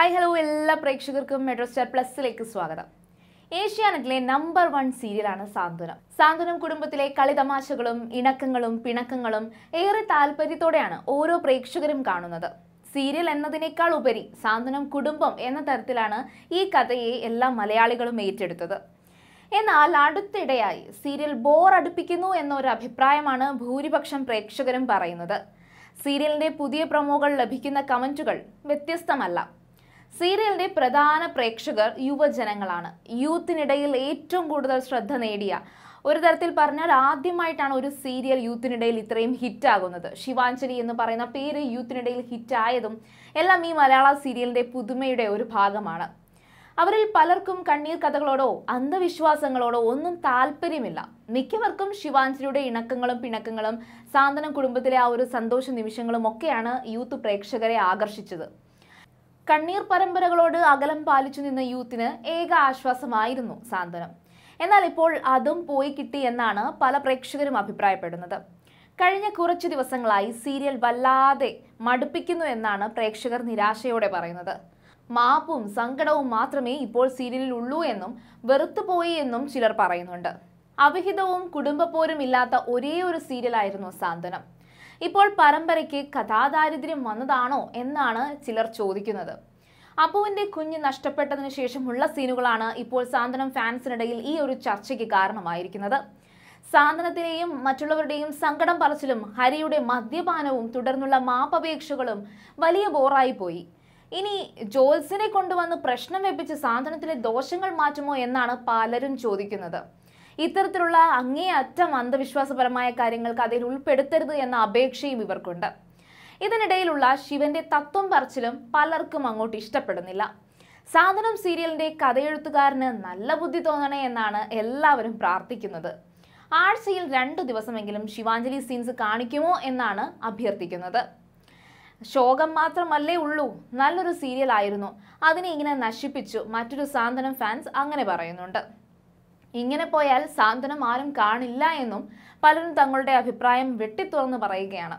hi hello എല്ലാ പ്രേക്ഷകർക്കും metro star പ്ലസിലേക്ക് സ്വാഗതം ഏഷ്യാനെറ്റിലെ നമ്പർ വൺ സീരിയലാണ് സാന്ത്വനം സാന്ത്വനം കുടുംബത്തിലെ കളിതമാശകളും ഇണക്കങ്ങളും പിണക്കങ്ങളും ഏറെ താല്പര്യത്തോടെയാണ് ഓരോ പ്രേക്ഷകരും കാണുന്നത് സീരിയൽ എന്നതിനേക്കാൾ ഉപരി സാന്ത്വനം കുടുംബം എന്ന തരത്തിലാണ് ഈ കഥയെ എല്ലാ മലയാളികളും ഏറ്റെടുത്തത് എന്നാൽ അടുത്തിടെയായി സീരിയൽ ബോറടുപ്പിക്കുന്നു എന്നൊരു അഭിപ്രായമാണ് ഭൂരിപക്ഷം പ്രേക്ഷകരും പറയുന്നത് സീരിയലിന്റെ പുതിയ പ്രൊമോകൾ ലഭിക്കുന്ന കമന്റുകൾ വ്യത്യസ്തമല്ല സീരിയലിന്റെ പ്രധാന പ്രേക്ഷകർ യുവജനങ്ങളാണ് യൂത്തിനിടയിൽ ഏറ്റവും കൂടുതൽ ശ്രദ്ധ നേടിയ ഒരു തരത്തിൽ പറഞ്ഞാൽ ആദ്യമായിട്ടാണ് ഒരു സീരിയൽ യൂത്തിനിടയിൽ ഇത്രയും ഹിറ്റാകുന്നത് ശിവാഞ്ജലി എന്ന് പറയുന്ന പേര് യൂത്തിനിടയിൽ ഹിറ്റായതും എല്ലാം ഈ മലയാള സീരിയലിന്റെ പുതുമയുടെ ഒരു ഭാഗമാണ് അവരിൽ പലർക്കും കണ്ണീർ കഥകളോടോ അന്ധവിശ്വാസങ്ങളോടോ ഒന്നും താല്പര്യമില്ല മിക്കവർക്കും ശിവാഞ്ജലിയുടെ ഇണക്കങ്ങളും പിണക്കങ്ങളും സാന്ത്വനം കുടുംബത്തിലെ ആ ഒരു സന്തോഷ നിമിഷങ്ങളും ഒക്കെയാണ് യൂത്ത് പ്രേക്ഷകരെ ആകർഷിച്ചത് കണ്ണീർ പരമ്പരകളോട് അകലം പാലിച്ചു നിന്ന യൂത്തിന് ഏക ആശ്വാസമായിരുന്നു സാന്ത്വനം എന്നാൽ ഇപ്പോൾ അതും പോയി കിട്ടി എന്നാണ് പല പ്രേക്ഷകരും അഭിപ്രായപ്പെടുന്നത് കഴിഞ്ഞ കുറച്ചു ദിവസങ്ങളായി സീരിയൽ വല്ലാതെ മടുപ്പിക്കുന്നു എന്നാണ് പ്രേക്ഷകർ നിരാശയോടെ പറയുന്നത് മാപ്പും സങ്കടവും മാത്രമേ ഇപ്പോൾ സീരിയലിൽ ഉള്ളൂ എന്നും വെറുത്തുപോയി എന്നും ചിലർ പറയുന്നുണ്ട് അവിഹിതവും കുടുംബപ്പോരും ഇല്ലാത്ത ഒരേ ഒരു സീരിയലായിരുന്നു സാന്ത്വനം ഇപ്പോൾ പരമ്പരയ്ക്ക് കഥാദാരിദ്ര്യം വന്നതാണോ എന്നാണ് ചിലർ ചോദിക്കുന്നത് അപ്പുവിന്റെ കുഞ്ഞ് നഷ്ടപ്പെട്ടതിന് ശേഷമുള്ള സീനുകളാണ് ഇപ്പോൾ സാന്ത്വനം ഫാൻസിനിടയിൽ ഈ ഒരു ചർച്ചയ്ക്ക് കാരണമായിരിക്കുന്നത് സാന്ത്വനത്തിലെയും മറ്റുള്ളവരുടെയും സങ്കടം പറച്ചിലും ഹരിയുടെ മദ്യപാനവും തുടർന്നുള്ള മാപ്പപേക്ഷകളും വലിയ ബോറായി പോയി ഇനി ജോൽസിനെ കൊണ്ടുവന്ന് പ്രശ്നം വെപ്പിച്ച് സാന്ത്വനത്തിലെ ദോഷങ്ങൾ മാറ്റുമോ എന്നാണ് പലരും ചോദിക്കുന്നത് ഇത്തരത്തിലുള്ള അങ്ങേയറ്റം അന്ധവിശ്വാസപരമായ കാര്യങ്ങൾക്ക് അതിൽ ഉൾപ്പെടുത്തരുത് എന്ന അപേക്ഷയും ഇവർക്കുണ്ട് ഇതിനിടയിലുള്ള ശിവന്റെ തത്വം പറച്ചിലും പലർക്കും അങ്ങോട്ട് ഇഷ്ടപ്പെടുന്നില്ല സാധനം സീരിയലിന്റെ കഥയെഴുത്തുകാരന് നല്ല ബുദ്ധി തോന്നണേ എന്നാണ് എല്ലാവരും പ്രാർത്ഥിക്കുന്നത് ആഴ്ചയിൽ രണ്ടു ദിവസമെങ്കിലും ശിവാഞ്ജലി സീൻസ് കാണിക്കുമോ എന്നാണ് അഭ്യർത്ഥിക്കുന്നത് ശോകം മാത്രമല്ലേ ഉള്ളൂ നല്ലൊരു സീരിയൽ ആയിരുന്നു അതിനെ ഇങ്ങനെ നശിപ്പിച്ചു മറ്റൊരു സാന്ത്വനം ഫാൻസ് അങ്ങനെ പറയുന്നുണ്ട് ഇങ്ങനെ പോയാൽ സാന്ത്വനം ആരും കാണില്ല എന്നും പലരും തങ്ങളുടെ അഭിപ്രായം വെട്ടിത്തുറന്ന് പറയുകയാണ്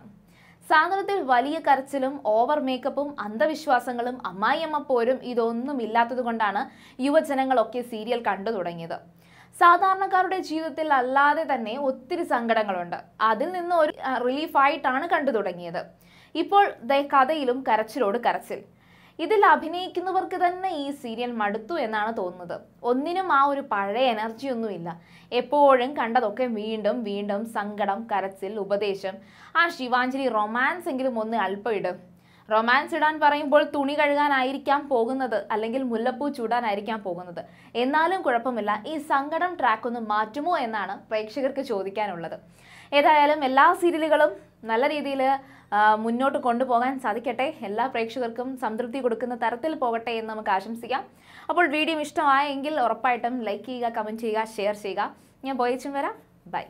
സാന്ത്വനത്തിൽ വലിയ കരച്ചിലും ഓവർ മേക്കപ്പും അന്ധവിശ്വാസങ്ങളും അമ്മായിയമ്മ പോരും ഇതൊന്നും ഇല്ലാത്തതുകൊണ്ടാണ് യുവജനങ്ങളൊക്കെ സീരിയൽ കണ്ടു തുടങ്ങിയത് സാധാരണക്കാരുടെ ജീവിതത്തിൽ അല്ലാതെ തന്നെ ഒത്തിരി സങ്കടങ്ങളുണ്ട് അതിൽ നിന്ന് ഒരു റിലീഫായിട്ടാണ് കണ്ടു തുടങ്ങിയത് ഇപ്പോൾ ദേ കഥയിലും കരച്ചിലോട് കരച്ചിൽ ഇതിൽ അഭിനയിക്കുന്നവർക്ക് തന്നെ ഈ സീരിയൽ മടുത്തു എന്നാണ് തോന്നുന്നത് ഒന്നിനും ആ ഒരു പഴയ എനർജിയൊന്നുമില്ല എപ്പോഴും കണ്ടതൊക്കെ വീണ്ടും വീണ്ടും സങ്കടം കരച്ചിൽ ഉപദേശം ആ ശിവാഞ്ജലി റൊമാൻസ് എങ്കിലും ഒന്ന് അല്പം റൊമാൻസ് ഇടാൻ പറയുമ്പോൾ തുണി കഴുകാനായിരിക്കാം പോകുന്നത് അല്ലെങ്കിൽ മുല്ലപ്പൂ ചൂടാനായിരിക്കാം പോകുന്നത് എന്നാലും കുഴപ്പമില്ല ഈ സങ്കടം ട്രാക്ക് ഒന്ന് മാറ്റുമോ എന്നാണ് പ്രേക്ഷകർക്ക് ചോദിക്കാനുള്ളത് ഏതായാലും എല്ലാ സീരിയലുകളും നല്ല രീതിയിൽ മുന്നോട്ട് കൊണ്ടുപോകാൻ സാധിക്കട്ടെ എല്ലാ പ്രേക്ഷകർക്കും സംതൃപ്തി കൊടുക്കുന്ന തരത്തിൽ പോകട്ടെ എന്ന് നമുക്ക് ആശംസിക്കാം അപ്പോൾ വീഡിയോ ഇഷ്ടമായെങ്കിൽ ഉറപ്പായിട്ടും ലൈക്ക് ചെയ്യുക കമൻറ്റ് ചെയ്യുക ഷെയർ ചെയ്യുക ഞാൻ പോയച്ചും വരാം ബൈ